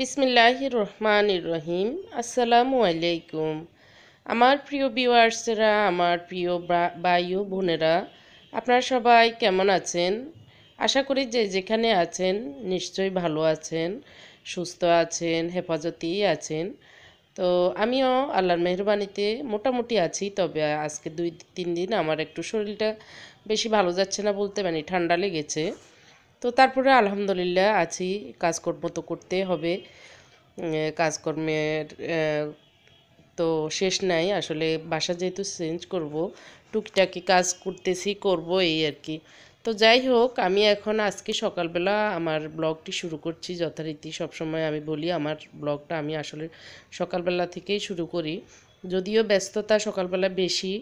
বিসমিল্লাহ রহমান রহিম আসসালামু আলাইকুম আমার প্রিয় বিওয়ার্সেরা আমার প্রিয় বায়ু বোনেরা আপনারা সবাই কেমন আছেন আশা করি যে যেখানে আছেন নিশ্চয়ই ভালো আছেন সুস্থ আছেন হেফাজতেই আছেন তো আমিও আল্লাহর মেহরবানিতে মোটামুটি আছি তবে আজকে দুই তিন দিন আমার একটু শরীরটা বেশি ভালো যাচ্ছে না বলতে পারি ঠান্ডা লেগেছে তো তারপরে আলহামদুলিল্লাহ আছি কাজকর্ম তো করতে হবে কাজকর্মের তো শেষ নাই আসলে বাসা যেহেতু চেঞ্জ করব টুকটাকি কাজ করতেছি করব এই আর কি তো যাই হোক আমি এখন আজকে সকালবেলা আমার ব্লগটি শুরু করছি যথারীতি সবসময় আমি বলি আমার ব্লগটা আমি আসলে সকালবেলা থেকেই শুরু করি যদিও ব্যস্ততা সকালবেলা বেশি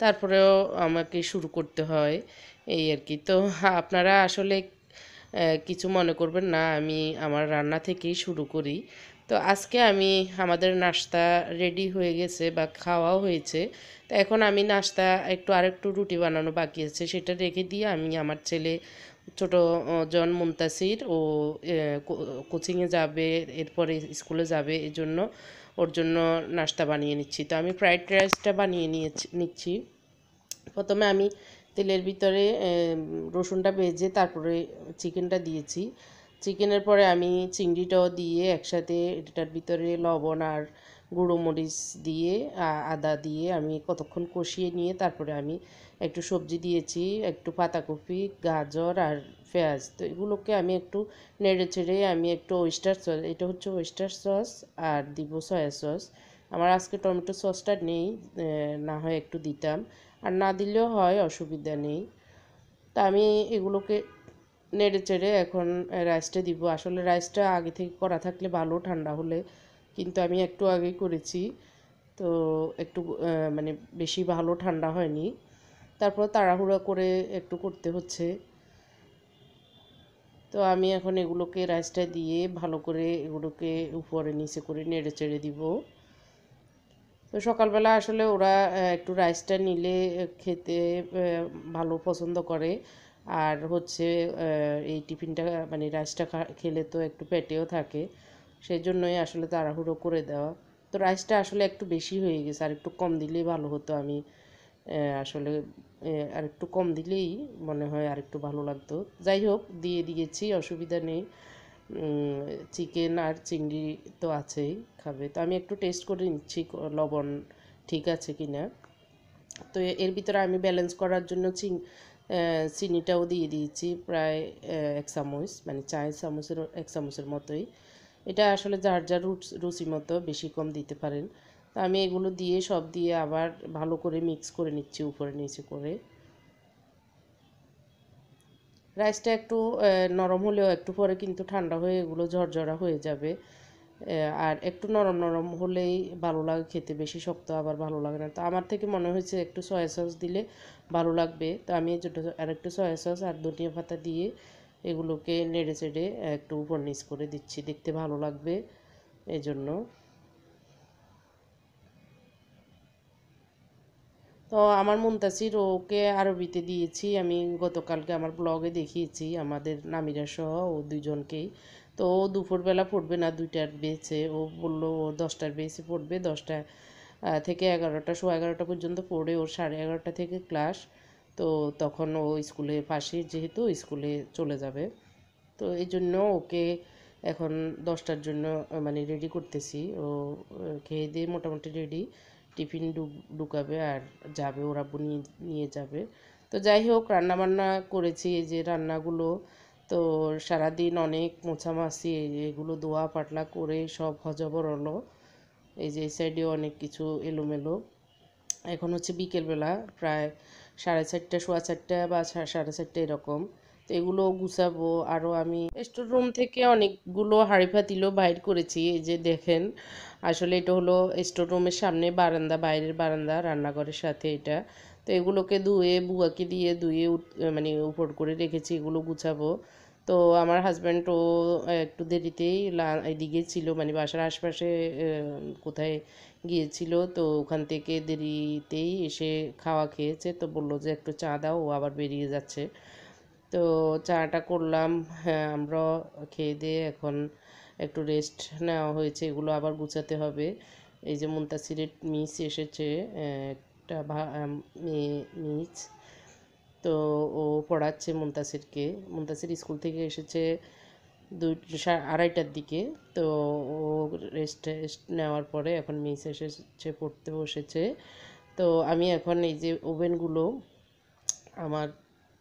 তারপরেও আমাকে শুরু করতে হয় এই আর কি তো আপনারা আসলে কিছু মনে করবেন না আমি আমার রান্না থেকেই শুরু করি তো আজকে আমি আমাদের নাস্তা রেডি হয়ে গেছে বা খাওয়াও হয়েছে তো এখন আমি নাস্তা একটু আরেকটু রুটি বানানো বাকি আছে সেটা রেখে দিয়ে আমি আমার ছেলে ছোট জন মুন্তাসির ও কোচিংয়ে যাবে এরপরে স্কুলে যাবে এই জন্য ওর জন্য নাস্তা বানিয়ে নিচ্ছি তো আমি ফ্রাইড রাইসটা বানিয়ে নিয়েছি নিচ্ছি প্রথমে আমি তেলের ভিতরে রসুনটা ভেজে তারপরে চিকেনটা দিয়েছি চিকেনের পরে আমি চিংড়িটাও দিয়ে একসাথে এটার ভিতরে লবণ আর গুঁড়ো মরিচ দিয়ে আদা দিয়ে আমি কতক্ষণ কষিয়ে নিয়ে তারপরে আমি একটু সবজি দিয়েছি একটু পাতাকপি গাজর আর পেঁয়াজ তো এগুলোকে আমি একটু নেড়ে ছেড়ে আমি একটু ওয়েস্টার সস এটা হচ্ছে ওয়েস্টার সস আর দিব সয়া সস আমার আজকে টমেটো সসটা নেই না হয় একটু দিতাম আর না দিলেও হয় অসুবিধা নেই তা আমি এগুলোকে নেড়ে চেড়ে এখন রাইসটা দিব আসলে রাইসটা আগে থেকে করা থাকলে ভালো ঠান্ডা হলে কিন্তু আমি একটু আগেই করেছি তো একটু মানে বেশি ভালো ঠান্ডা হয়নি তারপর তাড়াহুড়া করে একটু করতে হচ্ছে তো আমি এখন এগুলোকে রাইসটা দিয়ে ভালো করে এগুলোকে উপরে নিচে করে নেড়ে চেড়ে দিব তো সকালবেলা আসলে ওরা একটু রাইসটা নিলে খেতে ভালো পছন্দ করে আর হচ্ছে এই টিফিনটা মানে রাইসটা খেলে তো একটু পেটেও থাকে সেই জন্যই আসলে তাড়াহুড়ো করে দেওয়া তো রাইসটা আসলে একটু বেশি হয়ে গেছে আর একটু কম দিলেই ভালো হতো আমি আসলে আর একটু কম দিলেই মনে হয় আর একটু ভালো লাগতো যাই হোক দিয়ে দিয়েছি অসুবিধা নেই চিকেন আর চিংড়ি তো আছেই খাবে তো আমি একটু টেস্ট করে নিচ্ছি লবণ ঠিক আছে কি না তো এর ভিতরে আমি ব্যালেন্স করার জন্য চিং চিনিটাও দিয়ে দিয়েছি প্রায় এক চামচ মানে চায় চামচের এক চামচের মতোই এটা আসলে যার যার রুচি মতো বেশি কম দিতে পারেন তো আমি এগুলো দিয়ে সব দিয়ে আবার ভালো করে মিক্স করে নিচ্ছি উপরে নিচে করে রাইসটা একটু নরম হলেও একটু পরে কিন্তু ঠান্ডা হয়ে এগুলো ঝরঝরা হয়ে যাবে আর একটু নরম নরম হলেই ভালো লাগে খেতে বেশি শক্ত আবার ভালো লাগে না তো আমার থেকে মনে হয়েছে একটু সয়া সস দিলে ভালো লাগবে তো আমি আর একটু সয়া সস আর ধনিয়া পাতা দিয়ে এগুলোকে নেড়ে চেড়ে একটু উপর নিচ করে দিচ্ছি দেখতে ভালো লাগবে এজন্য তো আমার মুন্তাসির ওকে আরবিতে দিয়েছি আমি গতকালকে আমার ব্লগে দেখিয়েছি আমাদের নামিরা সহ ও দুজনকেই তো ও দুপুরবেলা পড়বে না দুইটার বেচে ও বললো ও দশটার বেচে পড়বে দশটা থেকে এগারোটা সোয়া এগারোটা পর্যন্ত পড়ে ওর সাড়ে এগারোটা থেকে ক্লাস তো তখন ও স্কুলে ফাঁসি যেহেতু স্কুলে চলে যাবে তো এই জন্য ওকে এখন দশটার জন্য মানে রেডি করতেছি ও খেয়ে দিয়ে মোটামুটি রেডি টিফিন ঢুকাবে আর যাবে ওরা নিয়ে নিয়ে যাবে তো যাই হোক রান্নাবান্না করেছি এই যে রান্নাগুলো তো সারাদিন অনেক মোছামাছি এগুলো দোয়া পাটলা করে সব হজবর হলো এই যে এই সাইডেও অনেক কিছু এলোমেলো এখন হচ্ছে বিকেলবেলা প্রায় সাড়ে চারটে সোয়া চারটে বা সাড়ে চারটে এরকম তো এগুলো গুছাবো আরও আমি স্টোর রুম থেকে অনেকগুলো হাঁড়ি ফাতিলও বাইর করেছি এই যে দেখেন আসলে এটা হলো স্টোর রুমের সামনে বারান্দা বাইরের বারান্দা রান্নাঘরের সাথে এটা তো এগুলোকে ধুয়ে বুয়াকে দিয়ে ধুয়ে মানে উপর করে রেখেছি এগুলো গুছাবো তো আমার হাজব্যান্ডও একটু দেরিতেই এদিকে ছিল মানে বাসার আশপাশে কোথায় গিয়েছিল তো ওখান থেকে দেরিতেই এসে খাওয়া খেয়েছে তো বললো যে একটু চা দাও ও আবার বেরিয়ে যাচ্ছে তো চাটা করলাম হ্যাঁ আমরা খেয়ে দিয়ে এখন একটু রেস্ট নেওয়া হয়েছে এগুলো আবার গুছাতে হবে এই যে মুন্তাসিরের মিস এসেছে একটা মেয়ে মিস তো ও পড়াচ্ছে মুন্তাসিরকে মুন্তাসির স্কুল থেকে এসেছে দুই আড়াইটার দিকে তো ও রেস্ট নেওয়ার পরে এখন মিস এসেছে পড়তে বসেছে তো আমি এখন এই যে ওভেনগুলো আমার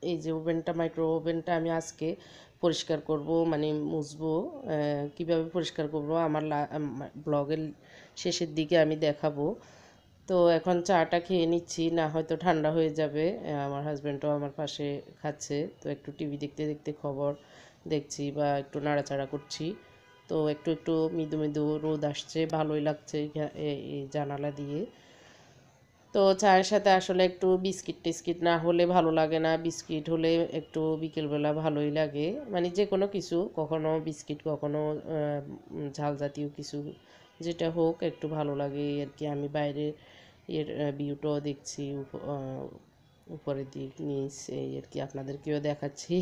এই যে ওভেনটা মাইক্রো ওভেনটা আমি আজকে পরিষ্কার করব মানে মুছবো কিভাবে পরিষ্কার করব আমার ব্লগের শেষের দিকে আমি দেখাবো তো এখন চাটা খেয়ে নিচ্ছি না হয়তো ঠান্ডা হয়ে যাবে আমার হাজব্যান্ডও আমার পাশে খাচ্ছে তো একটু টিভি দেখতে দেখতে খবর দেখছি বা একটু নাড়াচাড়া করছি তো একটু একটু মৃদু মৃদু রোদ আসছে ভালোই লাগছে এই জানালা দিয়ে তো চায়ের সাথে আসলে একটু বিস্কিট টিস্কিট না হলে ভালো লাগে না বিস্কিট হলে একটু বিকেলবেলা ভালোই লাগে মানে যে কোনো কিছু কখনো বিস্কিট কখনো ঝাল জাতীয় কিছু যেটা হোক একটু ভালো লাগে আর কি আমি বাইরে এর ভিউটাও দেখছি উপরের দিক নিচ এই আর কি আপনাদেরকেও দেখাচ্ছি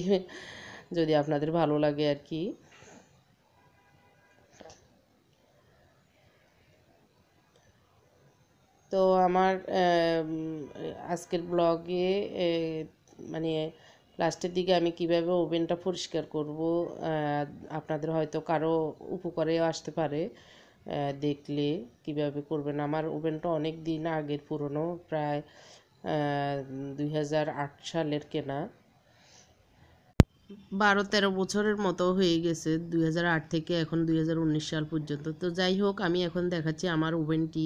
যদি আপনাদের ভালো লাগে আর কি তো আমার আজকের ব্লগে মানে লাস্টের দিকে আমি কিভাবে ওভেনটা পরিষ্কার করব আপনাদের হয়তো কারো উপকারে আসতে পারে দেখলে কিভাবে করবেন আমার ওভেনটা অনেক দিন আগের পুরনো প্রায় দুই সালের কেনা বারো তেরো বছরের মতো হয়ে গেছে দুই থেকে এখন দুই সাল পর্যন্ত তো যাই হোক আমি এখন দেখাচ্ছি আমার ওভেনটি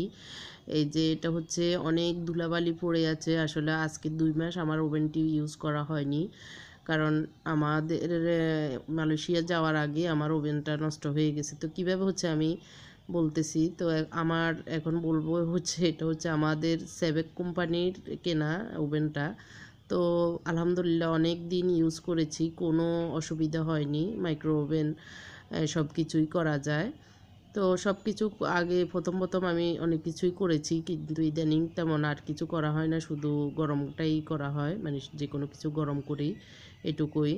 এই যে এটা হচ্ছে অনেক ধুলাবালি পড়ে আছে আসলে আজকে দুই মাস আমার ওভেনটি ইউজ করা হয়নি কারণ আমাদের মালয়েশিয়া যাওয়ার আগে আমার ওভেনটা নষ্ট হয়ে গেছে তো কিভাবে হচ্ছে আমি বলতেছি তো আমার এখন বলবো হচ্ছে এটা হচ্ছে আমাদের সেভেক কোম্পানির কেনা ওভেনটা তো আলহামদুলিল্লাহ অনেক দিন ইউজ করেছি কোনো অসুবিধা হয়নি মাইক্রো ওভেন সব কিছুই করা যায় তো সব কিছু আগে প্রথম প্রথম আমি অনেক কিছুই করেছি কিন্তু ইদানিং তেমন আর কিছু করা হয় না শুধু গরমটাই করা হয় মানে যে কোনো কিছু গরম করি এটুকুই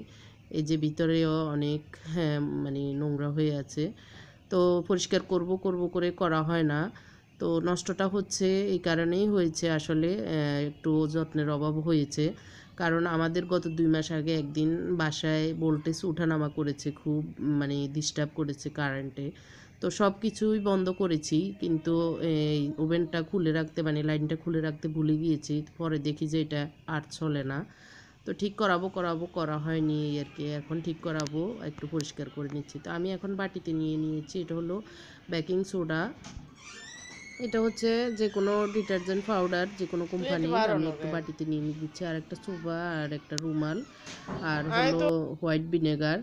এই যে ভিতরেও অনেক হ্যাঁ, মানে নোংরা হয়ে আছে তো পরিষ্কার করব করব করে করা হয় না তো নষ্টটা হচ্ছে এই কারণেই হয়েছে আসলে একটু যত্নের অভাব হয়েছে কারণ আমাদের গত দুই মাস আগে একদিন বাসায় ভোল্টেজ উঠানামা করেছে খুব মানে ডিস্টার্ব করেছে কারেন্টে তো সব কিছুই বন্ধ করেছি কিন্তু এই ওভেনটা খুলে রাখতে মানে লাইনটা খুলে রাখতে ভুলে গিয়েছি পরে দেখি যে এটা আর চলে না তো ঠিক করাবো করাবো করা হয়নি আর কি এখন ঠিক করাবো একটু পরিষ্কার করে নিচ্ছি তো আমি এখন বাটিতে নিয়ে নিয়েছি এটা হলো বেকিং সোডা এটা হচ্ছে যে কোনো ডিটারজেন্ট পাউডার যে কোনো কোম্পানি আমি একটু বাটিতে নিয়ে নিয়ে দিচ্ছি আর একটা সোফা আর একটা রুমাল আর হলো হোয়াইট ভিনেগার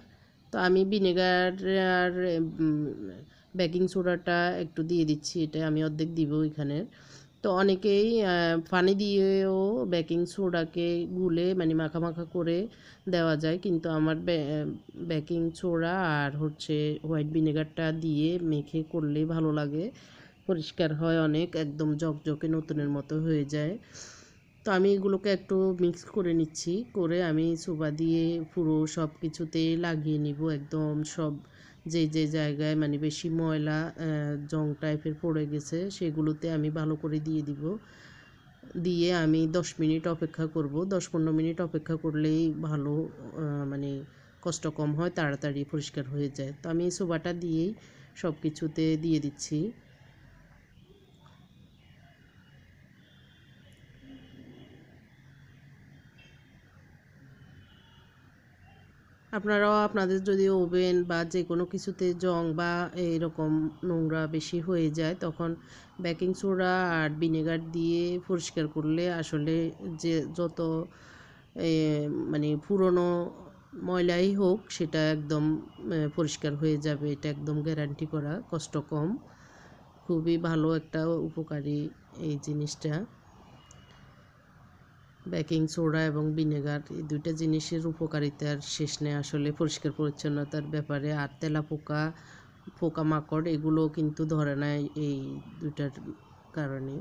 তো আমি ভিনেগার আর বেকিং সোডাটা একটু দিয়ে দিচ্ছি এটা আমি অর্ধেক দিব এখানে তো অনেকেই পানি দিয়েও বেকিং সোডাকে গুলে মানে মাখা মাখা করে দেওয়া যায় কিন্তু আমার বেকিং সোডা আর হচ্ছে হোয়াইট ভিনেগারটা দিয়ে মেখে করলে ভালো লাগে পরিষ্কার হয় অনেক একদম জকজকে নতুনের মতো হয়ে যায় তো আমি এগুলোকে একটু মিক্স করে নিচ্ছি করে আমি সোবা দিয়ে পুরো সব কিছুতে লাগিয়ে নিব একদম সব যে যে জায়গায় মানে বেশি ময়লা জং টাইপের পড়ে গেছে সেগুলোতে আমি ভালো করে দিয়ে দিব দিয়ে আমি দশ মিনিট অপেক্ষা করব দশ পনেরো মিনিট অপেক্ষা করলেই ভালো মানে কষ্ট কম হয় তাড়াতাড়ি পরিষ্কার হয়ে যায় তো আমি সোবাটা দিয়েই সব কিছুতে দিয়ে দিচ্ছি আপনারাও আপনাদের যদি ওভেন বা যে কোনো কিছুতে জং বা এরকম নোংরা বেশি হয়ে যায় তখন বেকিং সোডা আর ভিনেগার দিয়ে পরিষ্কার করলে আসলে যে যত মানে পুরনো ময়লাই হোক সেটা একদম পরিষ্কার হয়ে যাবে এটা একদম গ্যারান্টি করা কষ্ট কম খুবই ভালো একটা উপকারী এই জিনিসটা বেকিং সোডা এবং ভিনেগার এই দুইটা জিনিসের উপকারিতার শেষ নেই আসলে পরিষ্কার পরিচ্ছন্নতার ব্যাপারে আর তেলা পোকা পোকামাকড় এগুলো কিন্তু ধরে না এই দুইটার কারণে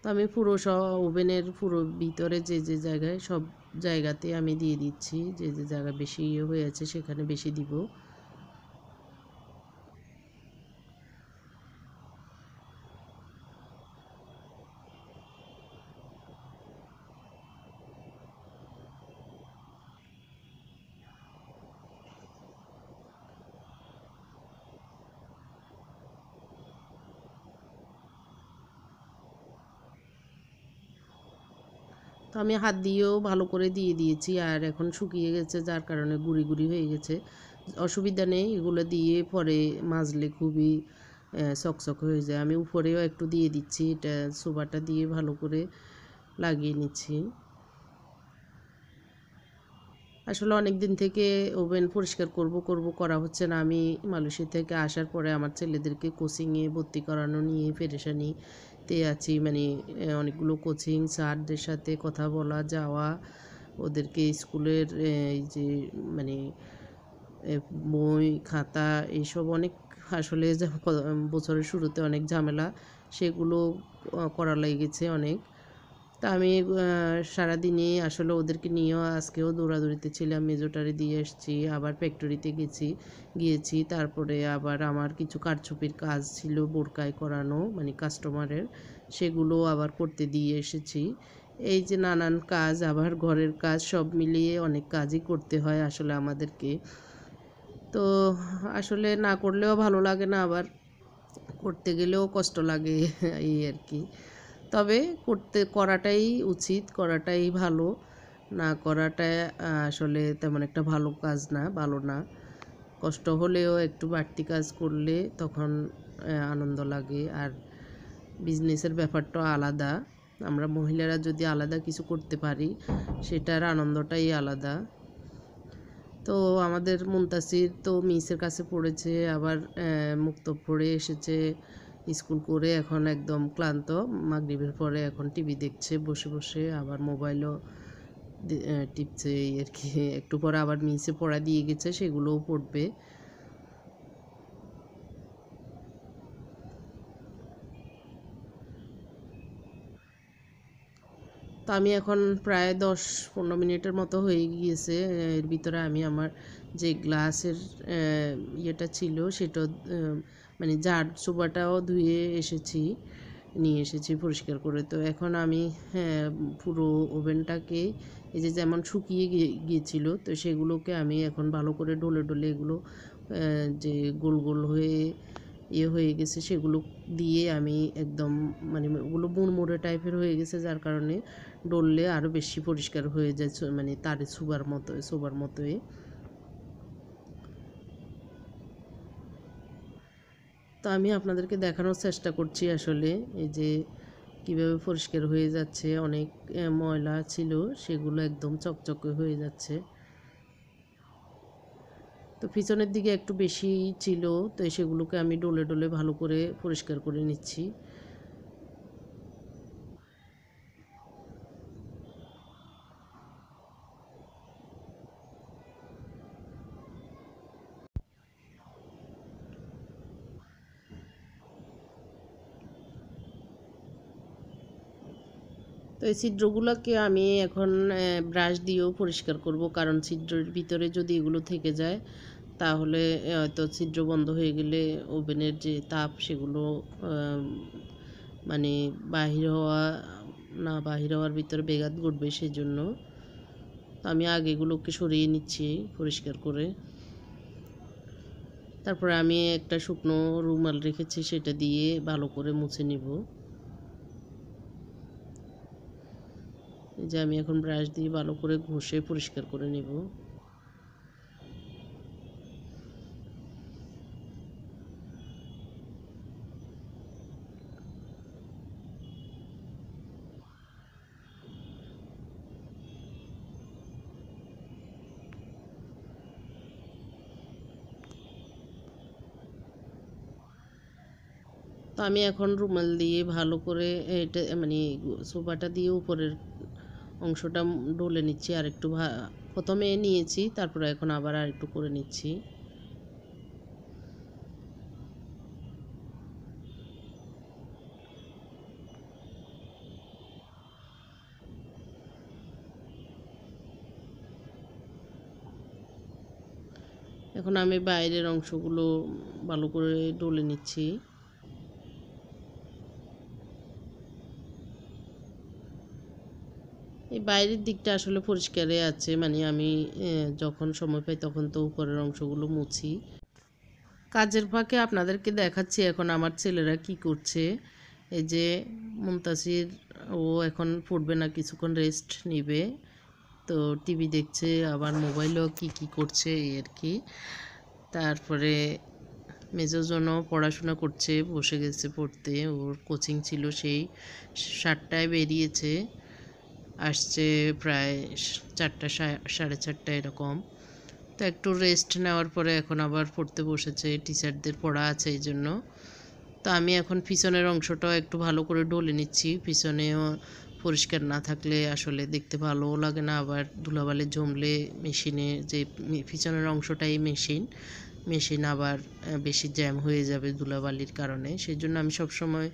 তো আমি পুরো সব ওভেনের পুরো ভিতরে যে যে জায়গায় সব জায়গাতে আমি দিয়ে দিচ্ছি যে যে জায়গা বেশি ইয়ে হয়েছে সেখানে বেশি দিব আমি হাত দিয়েও ভালো করে দিয়ে দিয়েছি আর এখন শুকিয়ে গেছে যার কারণে গুঁড়ি গুঁড়ি হয়ে গেছে অসুবিধা নেই এগুলো দিয়ে পরে মাজলে খুবই চকচক হয়ে যায় আমি উপরেও একটু দিয়ে দিচ্ছি এটা সোবাটা দিয়ে ভালো করে লাগিয়ে নিচ্ছি আসলে অনেক দিন থেকে ওভেন পরিষ্কার করব করব করা হচ্ছে না আমি মালয়েশিয়া থেকে আসার পরে আমার ছেলেদেরকে কোচিংয়ে ভর্তি করানো নিয়ে ফেরেশানি দায়িত্বে আছি মানে অনেকগুলো কোচিং স্যারদের সাথে কথা বলা যাওয়া ওদেরকে স্কুলের এই যে মানে বই খাতা এইসব অনেক আসলে বছরের শুরুতে অনেক ঝামেলা সেগুলো করা লেগেছে অনেক তো আমি সারাদিনে আসলে ওদেরকে নিয়েও আজকেও দৌড়াদৌড়িতে ছিলাম মেজোটারে দিয়ে এসছি আবার ফ্যাক্টরিতে গেছি গিয়েছি তারপরে আবার আমার কিছু কারচুপির কাজ ছিল বোরকায় করানো মানে কাস্টমারের সেগুলো আবার করতে দিয়ে এসেছি এই যে নানান কাজ আবার ঘরের কাজ সব মিলিয়ে অনেক কাজই করতে হয় আসলে আমাদেরকে তো আসলে না করলেও ভালো লাগে না আবার করতে গেলেও কষ্ট লাগে এই আর কি তবে করতে করাটাই উচিত করাটাই ভালো না করাটা আসলে তেমন একটা ভালো কাজ না ভালো না কষ্ট হলেও একটু বাড়তি কাজ করলে তখন আনন্দ লাগে আর বিজনেসের ব্যাপারটা আলাদা আমরা মহিলারা যদি আলাদা কিছু করতে পারি সেটার আনন্দটাই আলাদা তো আমাদের মুনতাসির তো মিসের কাছে পড়েছে আবার মুক্ত পড়ে এসেছে স্কুল করে এখন একদম ক্লান্ত মাগরীবের পরে এখন টিভি দেখছে বসে বসে আবার মোবাইলও টিপছে এই আর কি একটু পরে আবার মিসে পড়া দিয়ে গেছে সেগুলোও পড়বে তো আমি এখন প্রায় দশ পনেরো মিনিটের মতো হয়ে গিয়েছে এর ভিতরে আমি আমার যে গ্লাসের ইয়েটা ছিল সেটা মানে জার চোবাটাও ধুয়ে এসেছি নিয়ে এসেছি পরিষ্কার করে তো এখন আমি হ্যাঁ, পুরো ওভেনটাকে এই যে যেমন শুকিয়ে গিয়েছিল তো সেগুলোকে আমি এখন ভালো করে ডলে ডলে এগুলো যে গোল গোল হয়ে ইয়ে হয়ে গেছে সেগুলো দিয়ে আমি একদম মানে ওগুলো মুড়মুড়ে টাইপের হয়ে গেছে যার কারণে ডললে আরও বেশি পরিষ্কার হয়ে যায় মানে তারে সুবার মতো সোবার মতোই আমি আপনাদেরকে দেখানোর চেষ্টা করছি আসলে এই যে কিভাবে পরিষ্কার হয়ে যাচ্ছে অনেক ময়লা ছিল সেগুলো একদম চকচকে হয়ে যাচ্ছে তো পিছনের দিকে একটু বেশি ছিল তো সেগুলোকে আমি ডলে ডলে ভালো করে পরিষ্কার করে নিচ্ছি এই ছিদ্রগুলোকে আমি এখন ব্রাশ দিয়েও পরিষ্কার করব কারণ ছিদ্রের ভিতরে যদি এগুলো থেকে যায় তাহলে হয়তো ছিদ্র বন্ধ হয়ে গেলে ওভেনের যে তাপ সেগুলো মানে বাহির হওয়া না বাহির হওয়ার ভিতরে বেঘাত ঘটবে সেজন্য তো আমি আগে এগুলোকে সরিয়ে নিচ্ছি পরিষ্কার করে তারপরে আমি একটা শুকনো রুমাল রেখেছি সেটা দিয়ে ভালো করে মুছে নিব যে আমি এখন ব্রাশ দিয়ে ভালো করে ঘষে পরিষ্কার করে নেব তো আমি এখন রুমাল দিয়ে ভালো করে এটা মানে সোফাটা দিয়ে উপরের অংশটা ডলে নিচ্ছি আর একটু প্রথমে নিয়েছি তারপরে এখন আবার আর একটু করে নিচ্ছি এখন আমি বাইরের অংশগুলো ভালো করে ডলে নিচ্ছি বাইরের দিকটা আসলে পরিষ্কারে আছে মানে আমি যখন সময় পাই তখন তো উপরের অংশগুলো মুছি কাজের ফাঁকে আপনাদেরকে দেখাচ্ছি এখন আমার ছেলেরা কি করছে এই যে মুমতাসির ও এখন পড়বে না কিছুক্ষণ রেস্ট নিবে তো টিভি দেখছে আবার মোবাইলও কি কি করছে এই আর কি তারপরে মেজোজনও পড়াশোনা করছে বসে গেছে পড়তে ওর কোচিং ছিল সেই সাতটায় বেরিয়েছে আসছে প্রায় চারটা সাড়ে চারটা এরকম তো একটু রেস্ট নেওয়ার পরে এখন আবার পড়তে বসেছে টিচারদের পড়া আছে এই জন্য তো আমি এখন পিছনের অংশটাও একটু ভালো করে ডলে নিচ্ছি পিছনেও পরিষ্কার না থাকলে আসলে দেখতে ভালোও লাগে না আবার ধুলাবালে জমলে মেশিনে যে পিছনের অংশটাই মেশিন মেশিন আবার বেশি জ্যাম হয়ে যাবে ধুলাবালির কারণে সেই জন্য আমি সবসময়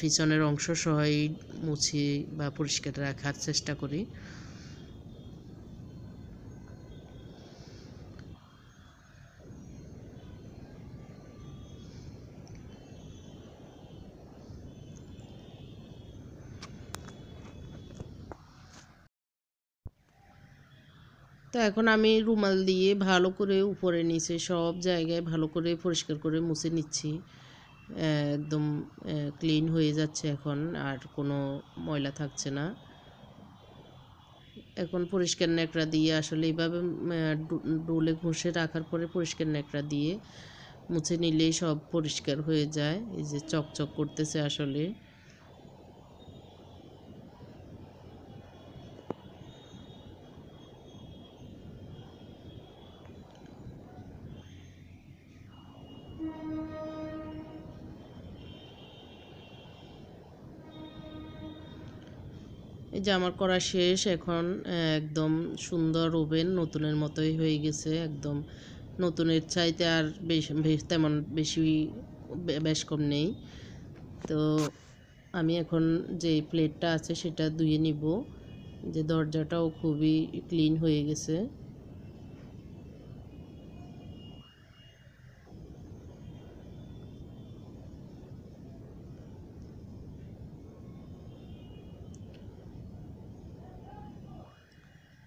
পিছনের অংশ সহই মুছি বা পরিষ্কার রাখার চেষ্টা করি তো এখন আমি রুমাল দিয়ে ভালো করে উপরে নিচে সব জায়গায় ভালো করে পরিষ্কার করে মুছে নিচ্ছি একদম ক্লিন হয়ে যাচ্ছে এখন আর কোনো ময়লা থাকছে না এখন পরিষ্কার ন্যাকড়া দিয়ে আসলে এইভাবে ডোলে ঘষে রাখার পরে পরিষ্কার ন্যাকড়া দিয়ে মুছে নিলেই সব পরিষ্কার হয়ে যায় এই যে চকচক করতেছে আসলে এই যে আমার করা শেষ এখন একদম সুন্দর ওভেন নতুনের মতোই হয়ে গেছে একদম নতুনের চাইতে আর বেশ তেমন বেশি বেশ কম নেই তো আমি এখন যে প্লেটটা আছে সেটা ধুয়ে নিব যে দরজাটাও খুবই ক্লিন হয়ে গেছে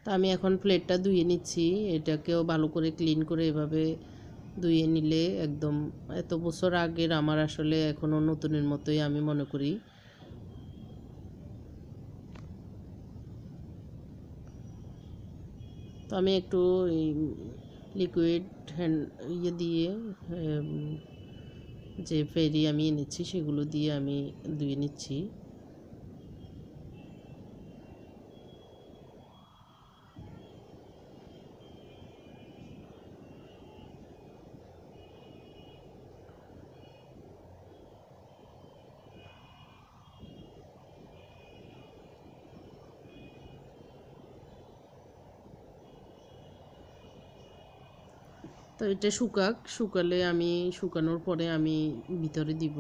তো আমি এখন প্লেটটা ধুয়ে নিচ্ছি এটাকেও ভালো করে ক্লিন করে এভাবে ধুয়ে নিলে একদম এত বছর আগের আমার আসলে এখনও নতুনের মতোই আমি মনে করি তো আমি একটু লিকুইড হ্যান্ড ইয়ে দিয়ে যে ফেরি আমি এনেছি সেগুলো দিয়ে আমি ধুয়ে নিচ্ছি তো এটা শুকাক শুকালে আমি শুকানোর পরে আমি ভিতরে দিব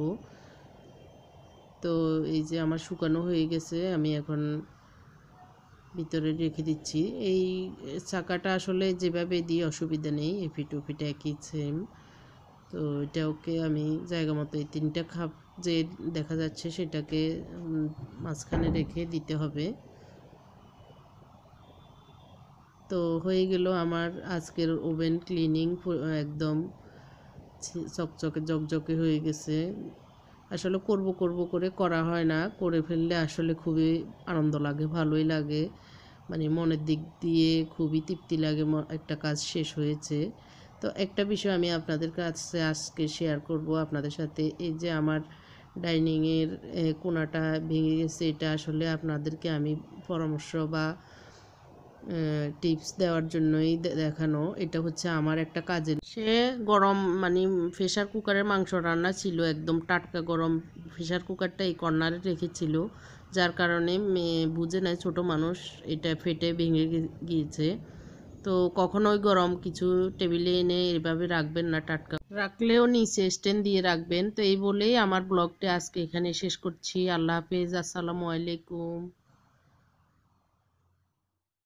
তো এই যে আমার শুকানো হয়ে গেছে আমি এখন ভিতরে রেখে দিচ্ছি এই চাকাটা আসলে যেভাবে দিই অসুবিধা নেই এফিট ওফিট একই সেম তো এটা ওকে আমি জায়গা মতো এই তিনটা খাপ যে দেখা যাচ্ছে সেটাকে মাঝখানে রেখে দিতে হবে তো হয়ে গেল আমার আজকের ওভেন ক্লিনিং একদম চকচকে জকজকে হয়ে গেছে আসলে করব করব করে করা হয় না করে ফেললে আসলে খুবই আনন্দ লাগে ভালোই লাগে মানে মনের দিক দিয়ে খুবই তৃপ্তি লাগে একটা কাজ শেষ হয়েছে তো একটা বিষয় আমি আপনাদের কাছে আজকে শেয়ার করব আপনাদের সাথে এই যে আমার ডাইনিংয়ের কোনাটা ভেঙে গেছে এটা আসলে আপনাদেরকে আমি পরামর্শ বা টিপস দেওয়ার জন্যই দেখানো এটা হচ্ছে আমার একটা কাজের সে গরম মানে প্রেশার কুকারের মাংস রান্না ছিল একদম টাটকা গরম প্রেশার কুকারটা এই কর্নারে রেখেছিল যার কারণে মেয়ে বুঝে নেয় ছোটো মানুষ এটা ফেটে ভেঙে গিয়েছে তো কখনোই গরম কিছু টেবিলে এনে এভাবে রাখবেন না টাটকা রাখলেও নিচে স্ট্যান্ড দিয়ে রাখবেন তো এই বলেই আমার ব্লগটি আজকে এখানে শেষ করছি আল্লাহ হাফেজ আসসালামু আলাইকুম